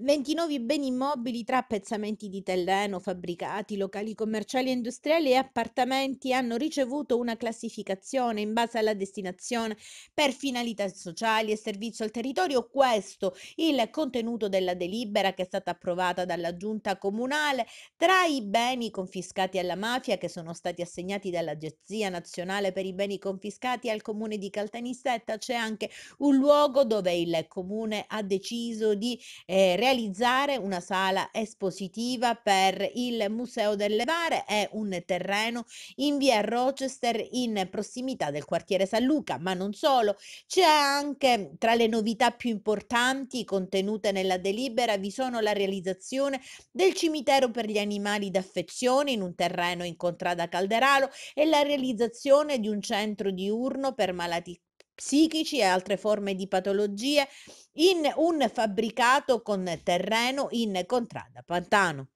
29 beni immobili tra appezzamenti di telleno, fabbricati, locali commerciali e industriali e appartamenti hanno ricevuto una classificazione in base alla destinazione per finalità sociali e servizio al territorio. Questo il contenuto della delibera che è stata approvata dalla giunta comunale tra i beni confiscati alla mafia che sono stati assegnati dall'Agenzia Nazionale per i beni confiscati al comune di Caltanissetta c'è anche un luogo dove il comune ha deciso di eh, realizzare realizzare una sala espositiva per il Museo delle Vare e un terreno in via Rochester in prossimità del quartiere San Luca, ma non solo, c'è anche tra le novità più importanti contenute nella delibera vi sono la realizzazione del cimitero per gli animali d'affezione in un terreno in contrada Calderalo e la realizzazione di un centro diurno per malati psichici e altre forme di patologie in un fabbricato con terreno in contrada Pantano.